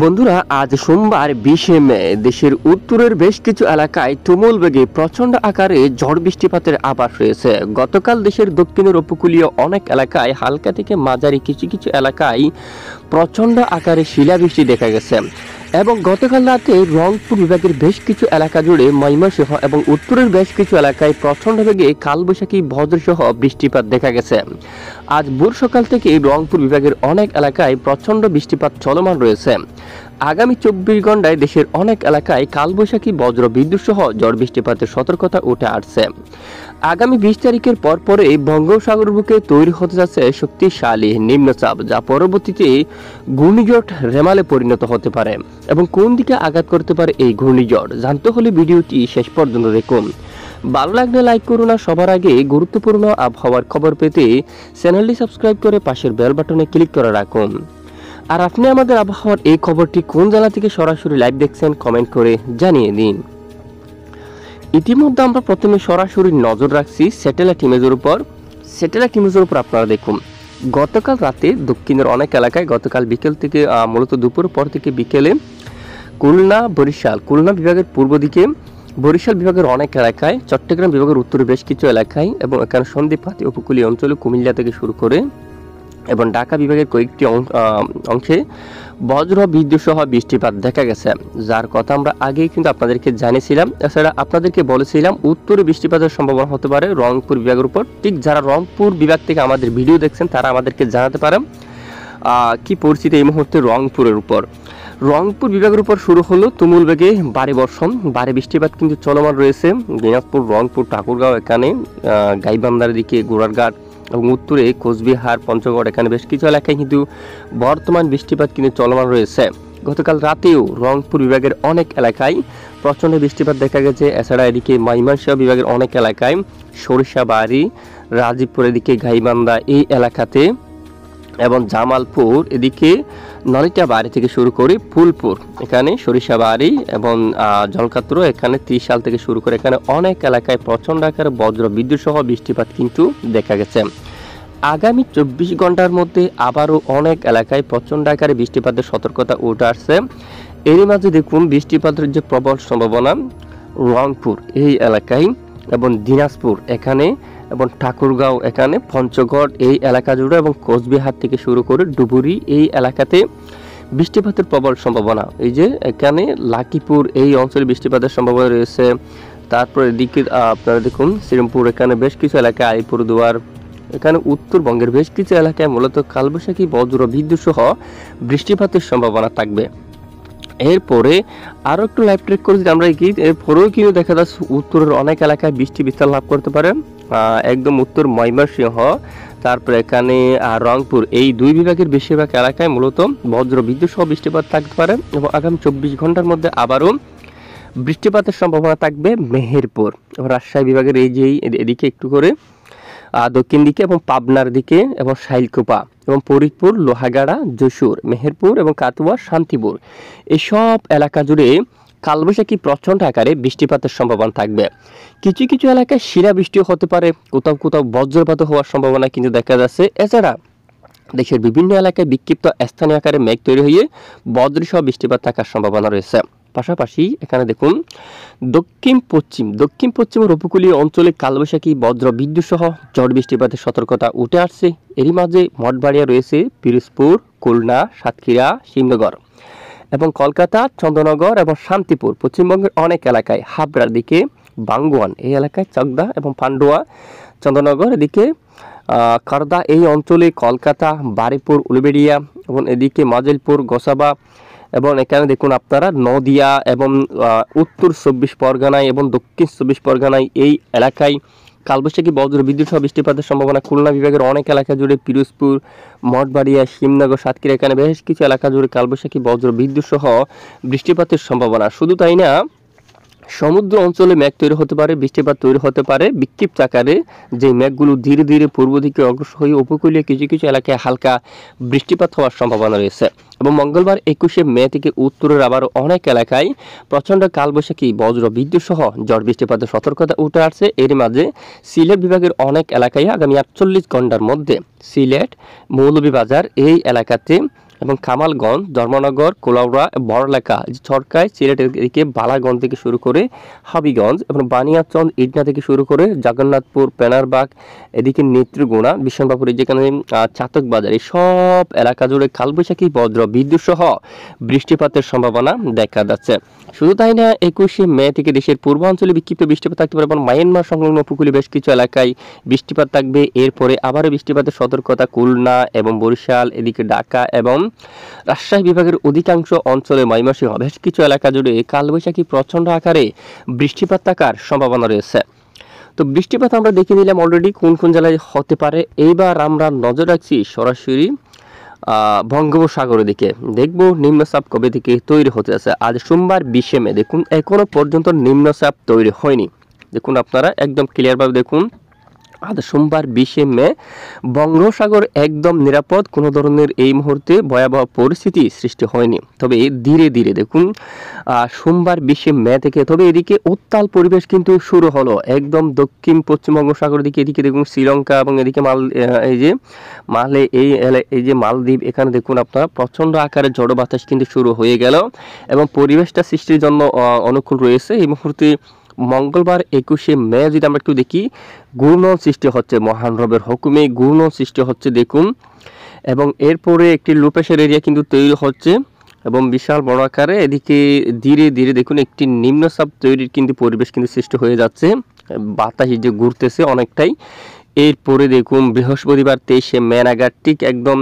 বন্ধুরা আজ সোমবার বিশে মে দেশের উত্তরের বেশ কিছু এলাকায় তুমুল বেগে প্রচণ্ড আকারে ঝড় বৃষ্টিপাতের আভাস রয়েছে গতকাল দেশের দক্ষিণের উপকূলীয় অনেক এলাকায় হালকা থেকে মাঝারি কিছু কিছু এলাকায় প্রচণ্ড আকারে শিলাবৃষ্টি দেখা গেছে এবং গতকাল রাতে রংপুর বিভাগের বেশ কিছু এলাকা জুড়ে ময়মনসিংহ এবং উত্তরের বেশ কিছু এলাকায় প্রচণ্ড বেগে কালবৈশাখী ভদ্রসহ বৃষ্টিপাত দেখা গেছে আজ ভোর সকাল থেকে রংপুর বিভাগের অনেক এলাকায় প্রচণ্ড বৃষ্টিপাত চলমান রয়েছে আগামী চব্বিশ ঘন্টায় দেশের অনেক এলাকায় কালবৈশাখী বজ্র বিদ্যুৎ সহ ঝড় বৃষ্টিপাতের সতর্কতা উঠে আসছে আগামী বিশ তারিখের পরপরে বঙ্গোপসাগর বুকে তৈরি হতে যাচ্ছে শক্তিশালী নিম্নচাপ যা পরবর্তীতে ঘূর্ণিঝড় রেমালে পরিণত হতে পারে এবং কোন দিকে আঘাত করতে পারে এই ঘূর্ণিঝড় জানতে হলে ভিডিওটি শেষ পর্যন্ত দেখুন ভালো লাগলে লাইক করুন আর সবার আগে গুরুত্বপূর্ণ আবহাওয়ার খবর পেতে চ্যানেলটি সাবস্ক্রাইব করে পাশের বেল বাটনে ক্লিক করে রাখুন আর আপনি আমাদের আবহাওয়ার এই খবরটি কোন জেলা থেকে সরাসরি লাইভ দেখছেন কমেন্ট করে জানিয়ে দিন ইতিমধ্যে আমরা প্রথমে সরাসরি নজর রাখছি স্যাটেলাইট ইমেজের উপর স্যাটেলাইট ইমেজের উপর আপনারা দেখুন গতকাল রাতে দক্ষিণের অনেক এলাকায় গতকাল বিকেল থেকে মূলত দুপুর পর থেকে বিকেলে খুলনা বরিশাল খুলনা বিভাগের পূর্ব দিকে বরিশাল বিভাগের অনেক এলাকায় চট্টগ্রাম বিভাগের উত্তরে বেশ কিছু এলাকায় এবং এখানে সন্দ্বীপ হাতি উপকূলীয় অঞ্চলে কুমিল্লা থেকে শুরু করে এবং ঢাকা বিভাগের কয়েকটি অংশে বজ্র বিদ্যুৎ সহ বৃষ্টিপাত দেখা গেছে যার কথা আমরা আগেই কিন্তু আপনাদেরকে জানিয়েছিলাম এছাড়া আপনাদেরকে বলেছিলাম উত্তরে বৃষ্টিপাতের সম্ভাবনা হতে পারে রংপুর বিভাগের উপর ঠিক যারা রংপুর বিভাগ থেকে আমাদের ভিডিও দেখছেন তারা আমাদেরকে জানাতে পারেন কি পরিস্থিতি এই মুহূর্তে রংপুরের উপর রংপুর বিভাগের উপর শুরু হলো তুমুল বেগে বাড়ি বর্ষণ বাড়ি বৃষ্টিপাত কিন্তু চলমান রয়েছে দিনাজপুর রংপুর ঠাকুরগাঁও এখানে গাইবান্দার দিকে গোড়ারঘাট এবং উত্তরে কোচবিহার পঞ্চগড় এখানে বেশ কিছু এলাকায় কিন্তু বর্তমান বৃষ্টিপাত কিন্তু চলমান রয়েছে গতকাল রাতেও রংপুর বিভাগের অনেক এলাকায় প্রচণ্ড বৃষ্টিপাত দেখা গেছে এছাড়া এদিকে মাইমানসিংহ বিভাগের অনেক এলাকায় সরিষাবাড়ি রাজীবপুর এদিকে ঘাইবান্ধা এই এলাকাতে এবং জামালপুর এদিকে নলিটা বাড়ি থেকে শুরু করে ফুলপুর এখানে বাড়ি এবং জলকাত্র এখানে ত্রিশাল থেকে শুরু করে এখানে অনেক এলাকায় প্রচণ্ড আকার বজ্র বিদ্যুৎ সহ বৃষ্টিপাত কিন্তু দেখা গেছে আগামী চব্বিশ ঘন্টার মধ্যে আবারও অনেক এলাকায় প্রচণ্ড আকারে বৃষ্টিপাতের সতর্কতা উঠে আসছে এরই মাঝে দেখুন বৃষ্টিপাতের যে প্রবল সম্ভাবনা রংপুর এই এলাকায় এবং দিনাজপুর এখানে এবং ঠাকুরগাঁও এখানে পঞ্চগড় এই এলাকা জুড়ে এবং কোচবিহার থেকে শুরু করে ডুবুরি এই এলাকাতে বৃষ্টিপাতের প্রবল সম্ভাবনা এই যে এখানে লাকিপুর এই অঞ্চলে বৃষ্টিপাতের সম্ভাবনা রয়েছে তারপরে দিকে আপনারা দেখুন শ্রীরামপুর এখানে বেশ কিছু এলাকা আলিপুরদুয়ার এখানে উত্তরবঙ্গের বেশ কিছু এলাকায় মূলত কালবৈশাখী বজ্র বিদ্যুৎ সহ বৃষ্টিপাতের সম্ভাবনা থাকবে এরপরে আরও একটু লাইভ ট্রেক করে যদি আমরা কি এরপরেও কিন্তু দেখা যাচ্ছে উত্তরের অনেক এলাকায় বৃষ্টি বিস্তার লাভ করতে পারে একদম উত্তর ময়মনসিংহ তারপরে এখানে রংপুর এই দুই বিভাগের বেশিরভাগ এলাকায় মূলত বজ্র বিদ্যুৎ সহ বৃষ্টিপাত থাকতে পারে এবং আগামী চব্বিশ ঘন্টার মধ্যে আবারও বৃষ্টিপাতের সম্ভাবনা থাকবে মেহেরপুর রাজশাহী বিভাগের এই যে এদিকে একটু করে দক্ষিণ দিকে এবং পাবনার দিকে এবং শাইলকুপা এবং ফরিদপুর লোহাগাড়া যশোর মেহেরপুর এবং কাতুয়া শান্তিপুর এসব এলাকা জুড়ে কালবৈশাখী প্রচণ্ড আকারে বৃষ্টিপাতের সম্ভাবনা থাকবে কিছু কিছু এলাকায় শিরা বৃষ্টিও হতে পারে কোথাও কোথাও বজ্রপাত হওয়ার সম্ভাবনা কিন্তু দেখা যাচ্ছে এছাড়া দেশের বিভিন্ন এলাকায় বিক্ষিপ্ত স্থানীয় আকারে মেঘ তৈরি হয়ে বজ্রসহ বৃষ্টিপাত থাকার সম্ভাবনা রয়েছে পাশাপাশি এখানে দেখুন দক্ষিণ পশ্চিম দক্ষিণ পশ্চিমের উপকূলীয় অঞ্চলে কালবৈশাখী বজ্র বিদ্যুৎ সহ ঝড় বৃষ্টিপাতের সতর্কতা উঠে আসছে এরই মাঝে মঠবাড়িয়া রয়েছে পিরোজপুর খুলনা সাতক্ষীরা সিংহগড় এবং কলকাতা চন্দ্রনগর এবং শান্তিপুর পশ্চিমবঙ্গের অনেক এলাকায় হাবড়ার দিকে বাঙ্গুয়ান এই এলাকায় চকদা এবং পান্ডুয়া চন্দ্রনগর এদিকে কারদা এই অঞ্চলে কলকাতা বারিপুর উলবেড়িয়া এবং এদিকে মাজেলপুর গোসাবা এবং এখানে দেখুন আপনারা নদিয়া এবং উত্তর চব্বিশ পরগনায় এবং দক্ষিণ চব্বিশ পরগনায় এই এলাকায় কালবৈশাখী বজ্র বিদ্যুৎ সহ বৃষ্টিপাতের সম্ভাবনা খুলনা বিভাগের অনেক এলাকা জুড়ে পিরোজপুর মঠবাড়িয়া শিমনগর সাতক্ষীরা এখানে বেশ কিছু এলাকা জুড়ে কালবৈশাখী বজ্র বিদ্যুৎ সহ বৃষ্টিপাতের সম্ভাবনা শুধু তাই না সমুদ্র অঞ্চলে মেঘ তৈরি হতে পারে বৃষ্টিপাত তৈরি হতে পারে বিক্ষিপ্ত আকারে যে মেঘগুলো ধীরে ধীরে পূর্ব দিকে অগ্রসর হয়ে উপকূলীয় কিছু কিছু এলাকায় হালকা বৃষ্টিপাত হওয়ার সম্ভাবনা রয়েছে এবং মঙ্গলবার একুশে মে থেকে উত্তরের আবারও অনেক এলাকায় প্রচণ্ড কালবৈশাখী বজ্র বিদ্যুৎ সহ ঝড় বৃষ্টিপাতের সতর্কতা উঠে আসছে এর মাঝে সিলেট বিভাগের অনেক এলাকায় আগামী আটচল্লিশ ঘন্টার মধ্যে সিলেট মৌলভীবাজার এই এলাকাতে এবং কামালগঞ্জ ধর্মনগর কোলাউড়া বড়লেখা ছড়কায় সিলেটের দিকে বালাগঞ্জ থেকে শুরু করে হাবিগঞ্জ এবং বানিয়াচন্দ ইডনা থেকে শুরু করে জগন্নাথপুর পেনারবাগ এদিকে নেত্রগুণা বিশ্বনবাপুরের যেখানে চাতক বাজার এই সব এলাকা জুড়ে কালবৈশাখী বজ্র বিদ্যুৎ সহ বৃষ্টিপাতের সম্ভাবনা দেখা যাচ্ছে শুধু তাই না একুশে মে থেকে দেশের পূর্বাঞ্চলে বিক্ষিপ্ত বৃষ্টিপাত থাকতে পারে এবং মায়ানমার সংলগ্ন উপকূলে বেশ কিছু এলাকায় বৃষ্টিপাত থাকবে এরপরে আবারও বৃষ্টিপাতের সতর্কতা খুলনা এবং বরিশাল এদিকে ঢাকা এবং রাজশাহী বিভাগের অধিকাংশ অঞ্চলে ময়মাসী হবে কিছু এলাকা জুড়ে কালবৈশাখী প্রচণ্ড আকারে বৃষ্টিপাত থাকার সম্ভাবনা রয়েছে তো বৃষ্টিপাত আমরা দেখে নিলাম অলরেডি কোন কোন জেলায় হতে পারে এইবার আমরা নজর রাখছি সরাসরি বঙ্গোপসাগরের দিকে দেখব নিম্নচাপ কবে থেকে তৈরি হতে আছে আজ সোমবার বিশে মে দেখুন এখনও পর্যন্ত নিম্নচাপ তৈরি হয়নি দেখুন আপনারা একদম ক্লিয়ারভাবে দেখুন আজ সোমবার বিশে মে বঙ্গসাগর একদম নিরাপদ কোনো ধরনের এই মুহূর্তে ভয়াবহ পরিস্থিতি সৃষ্টি হয়নি তবে ধীরে ধীরে দেখুন সোমবার বিশে মে থেকে তবে এদিকে উত্তাল পরিবেশ কিন্তু শুরু হলো একদম দক্ষিণ পশ্চিম বঙ্গোপসাগর দিকে এদিকে দেখুন শ্রীলঙ্কা এবং এদিকে মাল এই যে মালে এই এই যে মালদ্বীপ এখানে দেখুন আপনার প্রচণ্ড আকারে জড় বাতাস কিন্তু শুরু হয়ে গেল এবং পরিবেশটা সৃষ্টির জন্য অনুকূল রয়েছে এই মুহূর্তে মঙ্গলবার একুশে মে যদি আমরা একটু দেখি ঘূর্ণন সৃষ্টি হচ্ছে মহান রবের হুকুমে ঘূর্ণন সৃষ্টি হচ্ছে দেখুন এবং এরপরে একটি লোপেশের এরিয়া কিন্তু তৈরি হচ্ছে এবং বিশাল বড় আকারে এদিকে ধীরে ধীরে দেখুন একটি নিম্নচাপ তৈরির কিন্তু পরিবেশ কিন্তু সৃষ্টি হয়ে যাচ্ছে বাতাসি যে ঘুরতেছে অনেকটাই এরপরে দেখুন বৃহস্পতিবার তেইশে মে নাগাদ ঠিক একদম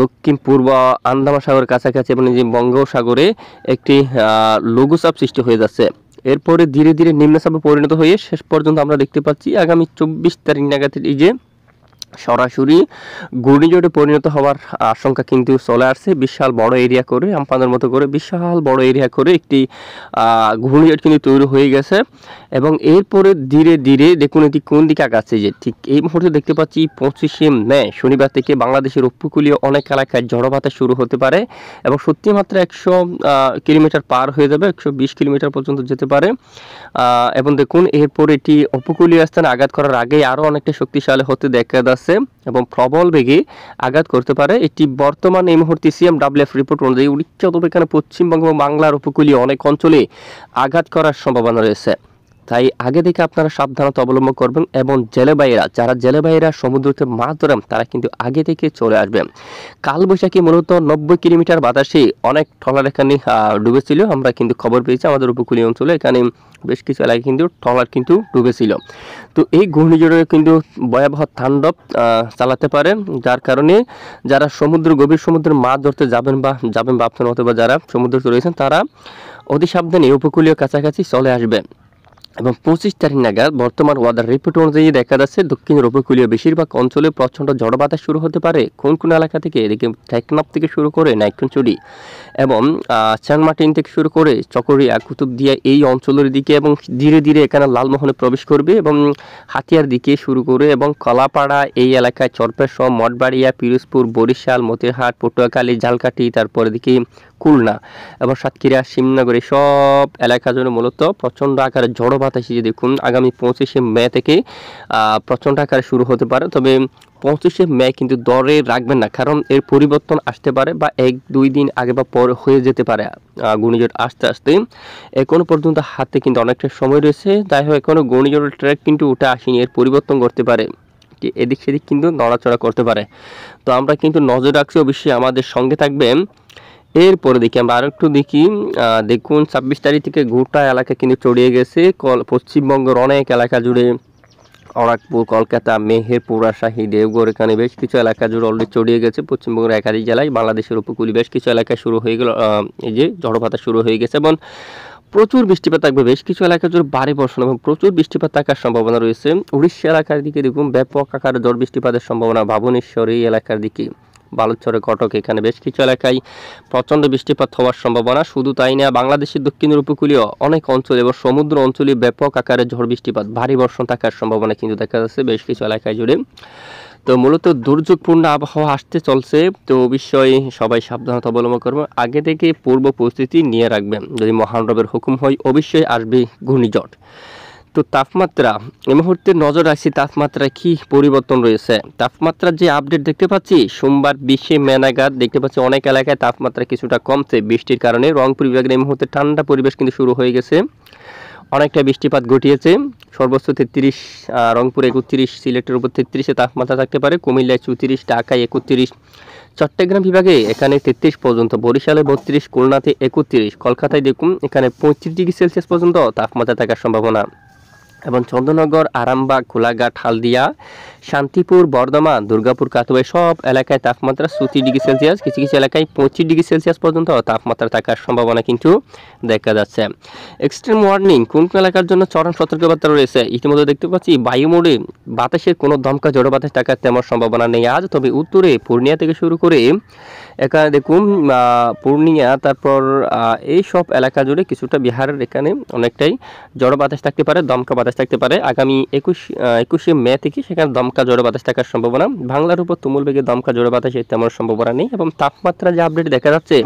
দক্ষিণ পূর্ব আন্দামান সাগরের কাছাকাছি এবং যে বঙ্গোপসাগরে একটি লঘুচাপ সৃষ্টি হয়ে যাচ্ছে এরপরে ধীরে ধীরে নিম্নচাপে পরিণত হয়ে শেষ পর্যন্ত আমরা দেখতে পাচ্ছি আগামী চব্বিশ তারিখ নাগাদ এই যে সরাসরি ঘূর্ণিঝড়ে পরিণত হওয়ার আশঙ্কা কিন্তু চলে আসছে বিশাল বড় এরিয়া করে আমপানের মতো করে বিশাল বড় এরিয়া করে একটি ঘূর্ণিঝড় কিন্তু তৈরি হয়ে গেছে এবং এরপরে ধীরে ধীরে দেখুন এটি কোন দিকে আগাচ্ছে যে ঠিক এই মুহূর্তে দেখতে পাচ্ছি পঁচিশে মে শনিবার থেকে বাংলাদেশের উপকূলীয় অনেক এলাকায় ঝড়ো শুরু হতে পারে এবং সত্যি মাত্র একশো কিলোমিটার পার হয়ে যাবে একশো বিশ কিলোমিটার পর্যন্ত যেতে পারে এবং দেখুন এরপর এটি উপকূলীয় স্থানে আঘাত করার আগে আরও অনেকটা শক্তিশালী হতে দেখা যাচ্ছে আছে এবং প্রবল বেগে আঘাত করতে পারে এটি বর্তমান এই মুহূর্তে সিএম ডাব্লিউএফ রিপোর্ট অনুযায়ী তবে এখানে পশ্চিমবঙ্গ এবং বাংলার উপকূলীয় অনেক অঞ্চলে আঘাত করার সম্ভাবনা রয়েছে তাই আগে থেকে আপনারা সাবধানতা অবলম্বন করবেন এবং জেলেবাইরা যারা জেলেবাইরা সমুদ্রতে মাছ ধরেন তারা কিন্তু আগে থেকে চলে আসবেন কালবৈশাখী মূলত নব্বই কিলোমিটার বাতাসে অনেক ঠলার এখানে ডুবেছিল আমরা কিন্তু খবর পেয়েছি আমাদের উপকূলীয় অঞ্চলে এখানে বেশ কিছু এলাকায় কিন্তু ট্রলার কিন্তু ডুবেছিল তো এই ঘূর্ণিঝড়ে কিন্তু ভয়াবহ তাণ্ডব চালাতে পারে যার কারণে যারা সমুদ্র গভীর সমুদ্রের মাছ ধরতে যাবেন বা যাবেন আপনার অথবা যারা সমুদ্রে রয়েছেন তারা অতি সাবধানে উপকূলীয় কাছাকাছি চলে আসবে এবং পঁচিশ তারিখ নাগাদ বর্তমান ওয়াদার রিপোর্ট অনুযায়ী দেখা যাচ্ছে দক্ষিণ উপকূলীয় বেশিরভাগ অঞ্চলে প্রচণ্ড জড় বাতাস শুরু হতে পারে কোন কোন এলাকা থেকে এদিকে টেকনাপ থেকে শুরু করে নাইকুঞ্চুরি এবং চাংমাটিন থেকে শুরু করে চকরিয়া কুতুবদিয়া এই অঞ্চলের দিকে এবং ধীরে ধীরে এখানে লালমোহনে প্রবেশ করবে এবং হাতিয়ার দিকে শুরু করে এবং কলাপাড়া এই এলাকায় চরপেশ মঠবাড়িয়া পিরোজপুর বরিশাল মতিহাট পটুয়াখালী ঝালকাঠি তারপর দিকে খুলনা এবং সাতক্ষীরা সিমনগর সব এলাকা জন্য মূলত প্রচণ্ড আকারে ঝড়ো বাতাসে দেখুন আগামী পঁচিশে মে থেকে প্রচণ্ড আকারে শুরু হতে পারে তবে পঁচিশে মে কিন্তু দরে রাখবেন না কারণ এর পরিবর্তন আসতে পারে বা এক দুই দিন আগে বা পর হয়ে যেতে পারে ঘূর্ণিঝড় আস্তে আস্তে এখনও পর্যন্ত হাতে কিন্তু অনেকটা সময় রয়েছে তাই হয় এখনও ঘূর্ণিঝড়ের ট্র্যাক কিন্তু উঠে আসেনি এর পরিবর্তন করতে পারে এদিক সেদিক কিন্তু নড়াচড়া করতে পারে তো আমরা কিন্তু নজর রাখছি অবশ্যই আমাদের সঙ্গে থাকবেন এরপরে দেখি আমরা আর একটু দেখি দেখুন ছাব্বিশ তারিখ থেকে গোটা এলাকা কিন্তু চড়িয়ে গেছে কল পশ্চিমবঙ্গের অনেক এলাকা জুড়ে অরাকপুর কলকাতা মেহেরপুর আসাহি দেওঘর এখানে বেশ কিছু এলাকা জুড়ে অলরেডি চড়িয়ে গেছে পশ্চিমবঙ্গের একাধিক জেলায় বাংলাদেশের উপকূলে বেশ কিছু এলাকায় শুরু হয়ে গেল এই যে জড়পাতা শুরু হয়ে গেছে এবং প্রচুর বৃষ্টিপাত থাকবে বেশ কিছু এলাকা জুড়ে ভারী বর্ষণ এবং প্রচুর বৃষ্টিপাত থাকার সম্ভাবনা রয়েছে উড়িষ্যা এলাকার দিকে দেখুন ব্যাপক আকারে ঝড় বৃষ্টিপাতের সম্ভাবনা ভাবনেশ্বর এই এলাকার দিকে বালুচরে কটক এখানে বেশ কিছু এলাকায় প্রচণ্ড বৃষ্টিপাত হওয়ার সম্ভাবনা শুধু তাই না বাংলাদেশের দক্ষিণের উপকূলীয় অনেক অঞ্চল এবং সমুদ্র অঞ্চলে ব্যাপক আকারে ঝড় বৃষ্টিপাত ভারী বর্ষণ থাকার সম্ভাবনা কিন্তু দেখা যাচ্ছে বেশ কিছু এলাকায় জুড়ে তো মূলত দুর্যোগপূর্ণ আবহাওয়া আসতে চলছে তো অবশ্যই সবাই সাবধানতা অবলম্বন করবেন আগে থেকে পূর্ব পরিস্থিতি নিয়ে রাখবেন যদি মহান রবের হুকুম হয় অবশ্যই আসবে ঘূর্ণিঝড় তো তাপমাত্রা এ মুহূর্তে নজর রাখছি তাপমাত্রায় কি পরিবর্তন রয়েছে তাপমাত্রার যে আপডেট দেখতে পাচ্ছি সোমবার বিশে মেনাগার দেখতে পাচ্ছি অনেক এলাকায় তাপমাত্রা কিছুটা কমছে বৃষ্টির কারণে রংপুর বিভাগের এই মুহূর্তে ঠান্ডা পরিবেশ কিন্তু শুরু হয়ে গেছে অনেকটা বৃষ্টিপাত ঘটিয়েছে সর্বোচ্চ তেত্রিশ রংপুর একত্রিশ সিলেটের উপর তেত্রিশে তাপমাত্রা থাকতে পারে কুমিল্লায় চৌত্রিশ ঢাকায় একত্রিশ চট্টগ্রাম বিভাগে এখানে তেত্রিশ পর্যন্ত বরিশালে বত্রিশ খুলনাতে একত্রিশ কলকাতায় দেখুন এখানে পঁয়ত্রিশ ডিগ্রি সেলসিয়াস পর্যন্ত তাপমাত্রা থাকার সম্ভাবনা এবং চন্দ্রনগর আরামবাগ কোলাঘাট হালদিয়া শান্তিপুর বর্ধমান দুর্গাপুর কাতুয়া সব এলাকায় তাপমাত্রা চৌত্রিশ ডিগ্রি সেলসিয়াস কিছু কিছু এলাকায় পঁচিশ ডিগ্রি সেলসিয়াস পর্যন্ত তাপমাত্রা থাকার সম্ভাবনা কিন্তু দেখা যাচ্ছে এক্সট্রিম ওয়ার্নিং কোন কোন এলাকার জন্য চরম সতর্কবার্তা রয়েছে ইতিমধ্যে দেখতে পাচ্ছি বায়ুমোড়ে বাতাসের কোনো দমকা জড়ো বাতাস থাকার তেমন সম্ভাবনা নেই আজ তবে উত্তরে পূর্ণিয়া থেকে শুরু করে এখানে দেখুন পূর্ণিয়া তারপর এই সব এলাকা জুড়ে কিছুটা বিহারের এখানে অনেকটাই জড়ো বাতাস থাকতে পারে দমকা বাতাস থাকতে পারে আগামী একুশ একুশে মে থেকে সেখানে দমকা দমকা জোরে বাতাস থাকার সম্ভাবনা বাংলার উপর তুমুল বেগে দমকা বাতাস বাতাসের তেমন সম্ভাবনা নেই এবং তাপমাত্রা যে আপডেট দেখা যাচ্ছে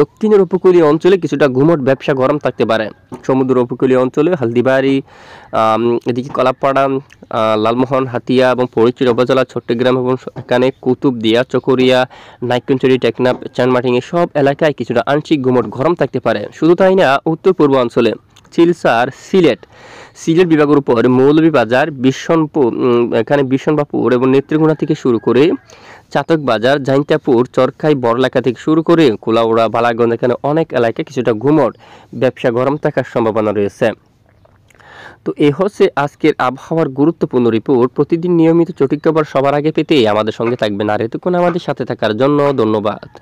দক্ষিণের উপকূলীয় অঞ্চলে কিছুটা ঘুমট ব্যবসা গরম থাকতে পারে সমুদ্র উপকূলীয় অঞ্চলে হালদিবাড়ি এদিকে কলাপাড়া লালমোহন হাতিয়া এবং পরিচির উপজেলা চট্টগ্রাম এবং এখানে কুতুবদিয়া চকরিয়া নাইকুঞ্চুরি টেকনাপ চানমাটিং সব এলাকায় কিছুটা আংশিক ঘুমট গরম থাকতে পারে শুধু তাই না উত্তর পূর্ব অঞ্চলে চিলসার সিলেট সিলেট বিভাগের উপর মৌলভীবাজার বিশ্বনপুর এখানে বিশ্বনবাপুর এবং নেত্রীগুণা থেকে শুরু করে চাতক বাজার জাইন্তাপুর চরখাই বড়লাখা থেকে শুরু করে কোলাউড়া বালাগঞ্জ এখানে অনেক এলাকায় কিছুটা ঘুমট ব্যবসা গরম থাকার সম্ভাবনা রয়েছে তো এ হচ্ছে আজকের আবহাওয়ার গুরুত্বপূর্ণ রিপোর্ট প্রতিদিন নিয়মিত চটিক খবর সবার আগে পেতে আমাদের সঙ্গে থাকবেন আর এতক্ষণ আমাদের সাথে থাকার জন্য ধন্যবাদ